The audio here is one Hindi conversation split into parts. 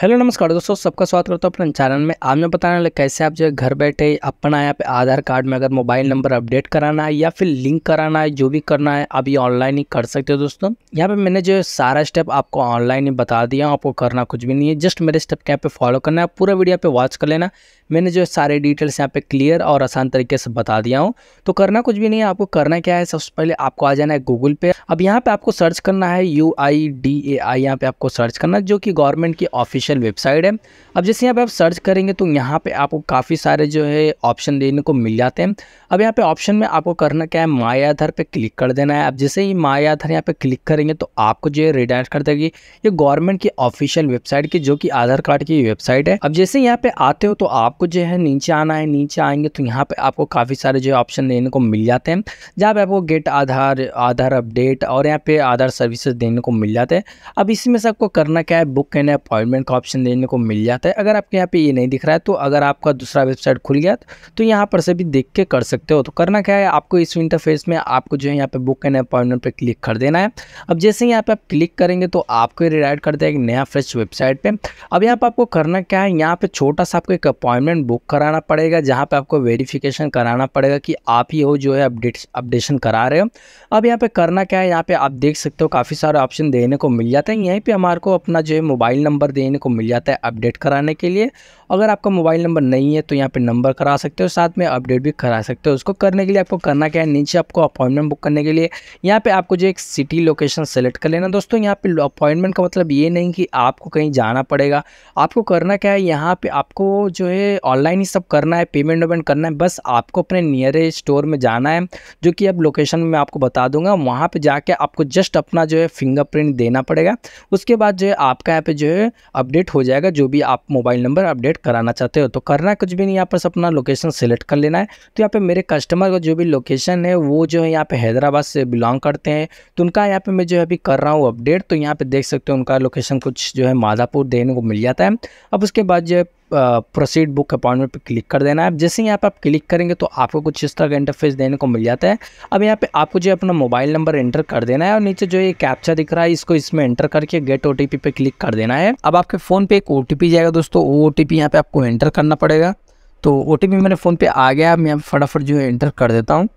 हेलो नमस्कार दोस्तों सबका स्वागत करता हूँ अपने चैनल में आज मैं बताने लगे कैसे आप जो है घर बैठे अपना यहाँ पे आधार कार्ड में अगर मोबाइल नंबर अपडेट कराना है या फिर लिंक कराना है जो भी करना है आप ये ऑनलाइन ही कर सकते हो दोस्तों यहाँ पे मैंने जो है सारा स्टेप आपको ऑनलाइन ही बता दिया आपको करना कुछ भी नहीं है जस्ट मेरे स्टेप के यहाँ पे फॉलो करना है पूरा वीडियो पे वॉच कर लेना मैंने जो है सारे डिटेल्स यहाँ पे क्लियर और आसान तरीके से बता दिया हूँ तो करना कुछ भी नहीं है आपको करना क्या है सबसे पहले आपको आ जाना है गूगल पे अब यहाँ पे आपको सर्च करना है यू आई डी ए आई यहाँ पे आपको सर्च करना जो कि गवर्नमेंट की ऑफिशियल ऑफिशियल वेबसाइट है अब जैसे यहाँ पे आप सर्च करेंगे तो यहाँ पे आपको काफ़ी सारे जो है ऑप्शन देने को मिल जाते हैं अब यहाँ पे ऑप्शन में आपको करना क्या है माया आधार पर क्लिक कर देना है अब जैसे ही माया आधार यहाँ पर क्लिक करेंगे तो आपको जो है रिडायरेक्ट कर देगी ये गवर्नमेंट की ऑफिशियल वेबसाइट की जो कि आधार कार्ड की वेबसाइट है अब जैसे यहाँ पर आते हो तो आपको जो है नीचे आना है नीचे आएंगे तो यहाँ पर आपको काफ़ी सारे जो है ऑप्शन देने को मिल जाते हैं जहाँ पर आपको गेट आधार आधार अपडेट और यहाँ पर आधार सर्विसेज देने को मिल जाते हैं अब इसमें से आपको करना क्या है बुक एंड अपॉइंटमेंट का ऑप्शन देखने को मिल जाता है अगर आपके यहाँ पे ये नहीं दिख रहा है तो अगर आपका दूसरा वेबसाइट खुल गया तो यहाँ पर से भी देख के कर सकते हो तो करना क्या है आपको इस इंटरफेस में आपको जो है यहाँ पे बुक एंड अपॉइंटमेंट पर क्लिक कर देना है अब जैसे यहाँ पर आप क्लिक करेंगे तो आपको रिडाइड कर देगा नया फ्रेश वेबसाइट पर अब यहाँ पर आपको करना क्या है यहाँ पर छोटा सा आपको एक अपॉइंटमेंट बुक कराना पड़ेगा जहाँ पर आपको वेरीफिकेशन कराना पड़ेगा कि आप ही हो जो है अपडेट अपडेशन करा रहे हो अब यहाँ पर करना क्या है यहाँ पर आप देख सकते हो काफ़ी सारे ऑप्शन देने को मिल जाते हैं यहीं पर हमारे को अपना जो है मोबाइल नंबर देने को मिल जाता है अपडेट कराने के लिए अगर आपका मोबाइल नंबर नहीं है तो यहाँ पे नंबर करा सकते हो साथ में अपडेट भी करा सकते हो उसको करने के लिए आपको करना क्या है नीचे आपको अपॉइंटमेंट बुक करने के लिए यहाँ पे आपको जो एक सिटी लोकेशन सेलेक्ट कर लेना दोस्तों यहाँ पे अपॉइंटमेंट का मतलब ये नहीं कि आपको कहीं जाना पड़ेगा आपको करना क्या है यहाँ पर आपको जो है ऑनलाइन ही सब करना है पेमेंट वेमेंट करना है बस आपको अपने नियरेस्ट स्टोर में जाना है जो कि अब लोकेशन में आपको बता दूंगा वहाँ पर जाके आपको जस्ट अपना जो है फिंगरप्रिंट देना पड़ेगा उसके बाद जो है आपका यहाँ पर जो है अपडेट अपडेट हो जाएगा जो भी आप मोबाइल नंबर अपडेट कराना चाहते हो तो करना कुछ भी नहीं यहाँ पर अपना लोकेशन सेलेक्ट कर लेना है तो यहाँ पे मेरे कस्टमर का जो भी लोकेशन है वो जो है यहाँ पे हैदराबाद से बिलोंग करते हैं तो उनका यहाँ पे मैं जो है अभी कर रहा हूँ अपडेट तो यहाँ पे देख सकते हो उनका लोकेशन कुछ जो है माधापुर देने को मिल जाता है अब उसके बाद जो है प्रोसीड बुक अपॉइंटमेंट पर क्लिक कर देना है जैसे ही यहाँ पर आप क्लिक करेंगे तो आपको कुछ इस तरह का इंटरफेस देने को मिल जाता है अब यहाँ पे आपको जो अपना मोबाइल नंबर एंटर कर देना है और नीचे जो ये कैप्चा दिख रहा है इसको इसमें एंटर करके गेट ओ पे क्लिक कर देना है अब आपके फ़ोन पे एक ओ जाएगा दोस्तों वो ओ टी यहाँ पे आपको एंटर करना पड़ेगा तो ओ मेरे फ़ोन पर आ गया मैं फटाफट जो है एंटर कर देता हूँ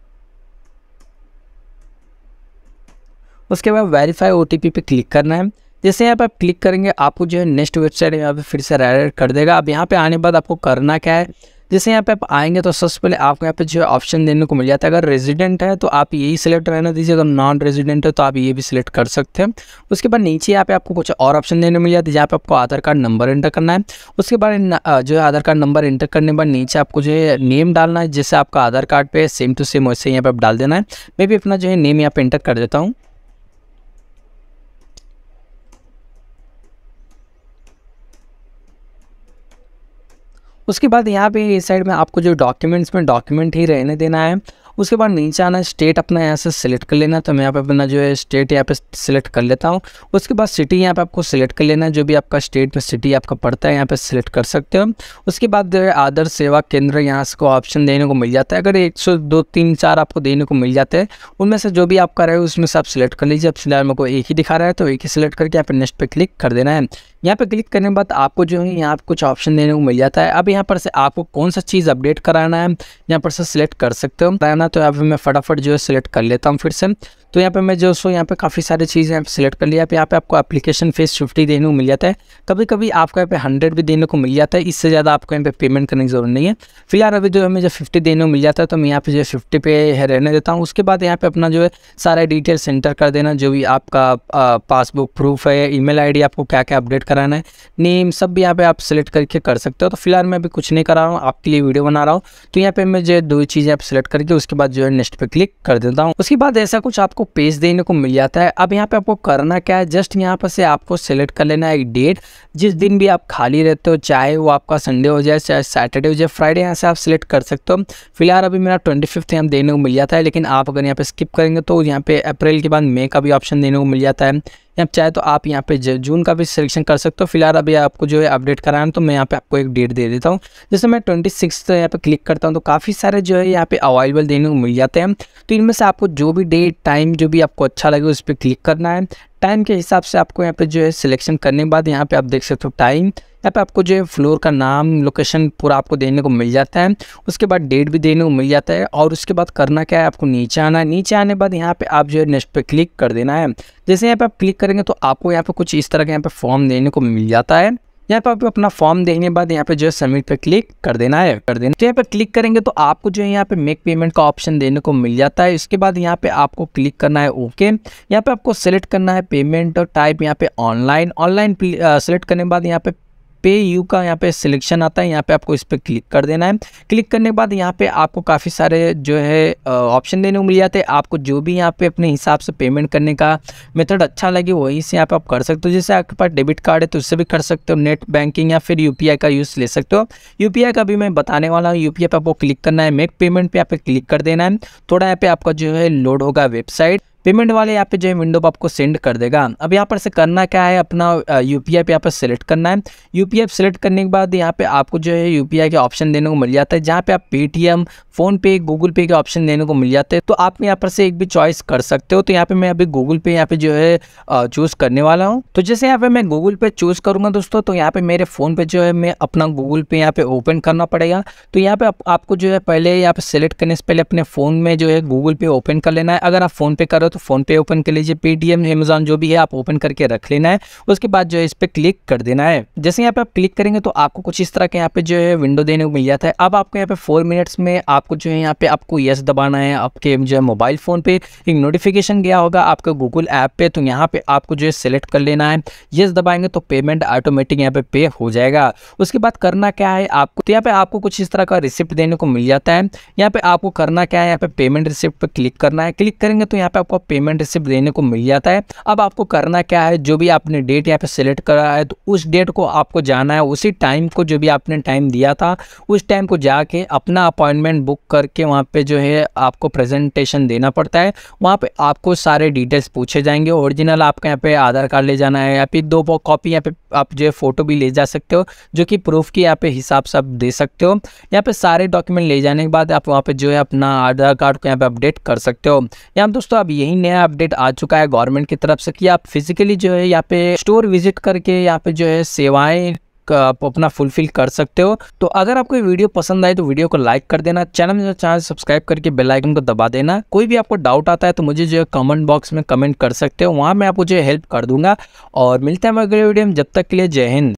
उसके बाद वेरीफाई ओ पे क्लिक करना है जैसे यहाँ पर आप क्लिक करेंगे आपको जो है नेक्स्ट वेबसाइट यहाँ पे फिर से रेड कर देगा अब यहाँ पे आने के बाद आपको करना क्या है जैसे यहाँ पे आप आएंगे तो सबसे पहले आपको यहाँ पे जो है ऑप्शन देने को मिल जाता है अगर रेजिडेंट है तो आप यही सिलेक्ट रहना दीजिए अगर नॉन रेजिडेंट है तो आप ये भी सिलेक्ट कर सकते हैं उसके बाद नीचे यहाँ पे आपको कुछ और ऑप्शन देने मिल जाते हैं जहाँ पे आपको आधार कार्ड नंबर एंटर करना है उसके बाद जो है आधार कार्ड नंबर एंटर करने के बाद नीचे आपको जो है नेम डालना है जैसे आपका आधार कार्ड पर सेम टू सेम वैसे यहाँ पर आप डाल देना है मैं भी अपना जो है नेम यहाँ पर एंटर कर देता हूँ उसके बाद यहाँ पे इस साइड में आपको जो डॉक्यूमेंट्स में डॉक्यूमेंट ही रहने देना है उसके बाद नीचे आना स्टेट अपना यहाँ से सिलेक्ट कर लेना तो मैं यहाँ पे अपना जो है स्टेट यहाँ पे सिलेक्ट कर लेता हूँ उसके बाद सिटी यहाँ पे आपको सिलेक्ट कर लेना जो भी आपका स्टेट में सिटी आपका पड़ता है यहाँ पे सिलेक्ट कर सकते हो उसके बाद जो है आदर सेवा केंद्र यहाँ से ऑप्शन देने को मिल जाता है अगर एक सौ दो तीन चार आपको देने को मिल जाते हैं उनमें से जो भी आपका रहे उसमें से आप सिलेक्ट कर लीजिए अब फिलहाल मेरे को एक ही दिखा रहा है तो एक ही सिलेक्ट करके यहाँ पर नेक्स्ट पर क्लिक कर देना है यहाँ पर क्लिक करने के बाद आपको जो है यहाँ पर कुछ ऑप्शन देने को मिल जाता है अब यहाँ पर से आपको कौन सा चीज़ अपडेट कराना है यहाँ पर से सिलेक्ट कर सकते हो करना तो यहाँ पे मैं फटाफट जो है सिलेक्ट कर लेता हूँ फिर से तो यहाँ पे मैं जो सो यहाँ पे काफ़ी सारी चीज़ें यहाँ पर सिलेक्ट कर लिया यहाँ पे आपको एप्लीकेशन फीस फिफ्टी देने को मिल जाता है कभी कभी आपको यहाँ पे हंड्रेड भी देने को मिल जाता है इससे ज़्यादा आपको यहाँ पे पेमेंट करने की ज़रूरत नहीं है फिलहाल अभी जो है मुझे फिफ्टी देने को मिल जाता है तो मैं यहाँ पे जो फिफ्टी पे रहने देता हूँ उसके बाद यहाँ पे अपना जो है सारा डिटेल सेंटर कर देना जो भी आपका पासबुक प्रूफ है ई मेल आपको क्या क्या अपडेट कराना है नेम सब भी यहाँ पर आप सिलेक्ट करके कर सकते हो तो फिलहाल मैं अभी कुछ नहीं करा रहा हूँ आपके लिए वीडियो बना रहा हूँ तो यहाँ पर मैं जो दो चीज़ें आप सिलेक्ट करके उसके उसके बाद जो है नेक्स्ट पे क्लिक कर देता हूँ उसके बाद ऐसा कुछ आपको पेज देने को मिल जाता है अब यहाँ पे आपको करना क्या है जस्ट यहाँ पर से आपको सेलेक्ट कर लेना है एक डेट जिस दिन भी आप खाली रहते हो चाहे वो आपका संडे हो जाए चाहे सैटरडे हो जाए फ्राइडे यहाँ से आप सेलेक्ट कर सकते हो फिलहाल अभी मेरा ट्वेंटी फिफ्थ यहाँ देने को मिल जाता है लेकिन आप अगर यहाँ पे स्किप करेंगे तो यहाँ पे अप्रैल के बाद मे का भी ऑप्शन देने को मिल जाता है या चाहे तो आप यहाँ पे जून का भी सिलेक्शन कर सकते हो फिलहाल अभी आपको जो है अपडेट कराना तो मैं यहाँ पे आपको एक डेट दे देता हूँ जैसे मैं ट्वेंटी सिक्स तो यहाँ पे क्लिक करता हूँ तो काफ़ी सारे जो है यहाँ पे अवेलेबल देने को मिल जाते हैं तो इनमें से आपको जो भी डेट टाइम जो भी आपको अच्छा लगे उस पर क्लिक करना है टाइम के हिसाब से आपको यहाँ पे जो है सिलेक्शन करने के बाद यहाँ पे आप देख सकते हो टाइम यहाँ पे आपको जो है फ्लोर का नाम लोकेशन पूरा आपको देने को मिल जाता है उसके बाद डेट भी देने को मिल जाता है और उसके बाद करना क्या है आपको नीचे आना है नीचे आने के बाद यहाँ पे आप जो है नेक्स्ट पे क्लिक कर देना है जैसे यहाँ पे आप क्लिक करेंगे तो आपको यहाँ पे कुछ इस तरह का यहाँ पे फॉर्म देने को मिल जाता है यहाँ पे आप अपना फॉर्म देने के बाद यहाँ पे जो है सबमिट पे क्लिक कर देना है कर देना तो यहाँ पे क्लिक करेंगे तो आपको जो है यहाँ पे मेक पेमेंट का ऑप्शन देने को मिल जाता है इसके बाद यहाँ पे आपको क्लिक करना है ओके यहाँ पे आपको सेलेक्ट करना है पेमेंट और टाइप यहाँ पे ऑनलाइन ऑनलाइन सेलेक्ट करने के बाद यहाँ पे पे यू का यहाँ पे सिलेक्शन आता है यहाँ पे आपको इस पर क्लिक कर देना है क्लिक करने के बाद यहाँ पे आपको काफ़ी सारे जो है ऑप्शन देने को मिल जाते हैं आपको जो भी यहाँ पे अपने हिसाब से पेमेंट करने का मेथड अच्छा लगे वहीं से यहाँ पे आप कर सकते हो जैसे आपके पास डेबिट कार्ड है तो उससे भी कर सकते हो नेट बैंकिंग या फिर यू का यूज़ ले सकते हो यू का भी मैं बताने वाला हूँ यू पे आपको क्लिक करना है मेक पेमेंट पर यहाँ पे क्लिक कर देना है थोड़ा यहाँ पे आपका जो है लोड होगा वेबसाइट पेमेंट वाले यहाँ पे जो है विंडो पर आपको सेंड कर देगा अब यहाँ पर से करना क्या है अपना यू पी आई पे यहाँ पर सेलेक्ट करना है यू पी आई सेलेक्ट करने के बाद यहाँ पे आपको जो है यू पी आई के ऑप्शन देने को मिल जाता है जहाँ पे आप पेटीएम फ़ोनपे गूगल पे के ऑप्शन देने को मिल जाते हैं तो आप यहाँ पर से एक भी चॉइस कर सकते हो तो यहाँ पर मैं अभी गूगल पे यहाँ पर जो है चूज़ करने वाला हूँ तो जैसे यहाँ पर मैं गूगल पे चूज़ करूँगा दोस्तों तो यहाँ पर मेरे फ़ोन पर जो है मैं अपना गूगल पे यहाँ पर ओपन करना पड़ेगा तो यहाँ पर आपको जो है पहले यहाँ पर सेलेक्ट करने से पहले अपने फ़ोन में जो है गूगल पे ओपन कर लेना है अगर आप फ़ोनपे करो तो फ़ोनपे ओपन कर लीजिए पेटीएम अमेजोन जो भी है आप ओपन करके रख लेना है उसके बाद जो है इस पर क्लिक कर देना है जैसे यहाँ पे आप क्लिक करेंगे तो आपको कुछ इस तरह के यहाँ पे जो है विंडो देने को मिल जाता है अब आपको यहाँ पे फोर मिनट्स में आपको जो है यहाँ पे आपको यस दबाना है आपके जो है मोबाइल फ़ोन पे एक नोटिफिकेशन गया होगा आपके गूगल ऐप पे तो यहाँ पे आपको जो है सिलेक्ट कर लेना है यस दबाएंगे तो पेमेंट ऑटोमेटिक यहाँ पे पे हो जाएगा उसके बाद करना क्या है आपको तो यहाँ पे आपको कुछ इस तरह का रिसिप्ट देने को मिल जाता है यहाँ पे आपको करना क्या है यहाँ पे पेमेंट रिसिप्ट पर क्लिक करना है क्लिक करेंगे तो यहाँ पे आपको पेमेंट रिसिप्ट देने को मिल जाता है अब आपको करना क्या है जो भी आपने डेट यहाँ पे सिलेक्ट करा है तो उस डेट को आपको जाना है उसी टाइम को जो भी आपने टाइम दिया था उस टाइम को जाके अपना अपॉइंटमेंट बुक करके वहाँ पे जो है आपको प्रेजेंटेशन देना पड़ता है वहाँ पे आपको सारे डिटेल्स पूछे जाएंगे ओरिजिनल आपका यहाँ पे आधार कार्ड ले जाना है या फिर दो कॉपी यहाँ पे आप जो है फ़ोटो भी ले जा सकते हो जो कि प्रूफ के यहाँ पे हिसाब से आप दे सकते हो यहाँ पे सारे डॉक्यूमेंट ले जाने के बाद आप वहाँ पे जो है अपना आधार कार्ड को यहाँ पे अपडेट कर सकते हो या दोस्तों आप यही ही नया अपडेट आ चुका है गवर्नमेंट की तरफ से कि आप फिजिकली जो है यहाँ पे स्टोर विजिट करके यहाँ पे जो है सेवाएं आप अपना फुलफिल कर सकते हो तो अगर आपको वीडियो पसंद आए तो वीडियो को लाइक कर देना चैनल में चैनल सब्सक्राइब करके बेल आइकन को दबा देना कोई भी आपको डाउट आता है तो मुझे जो है कमेंट बॉक्स में कमेंट कर सकते हो वहाँ मैं आपको जो हेल्प कर दूंगा और मिलते हैं अगले वीडियो में जब तक के लिए जय हिंद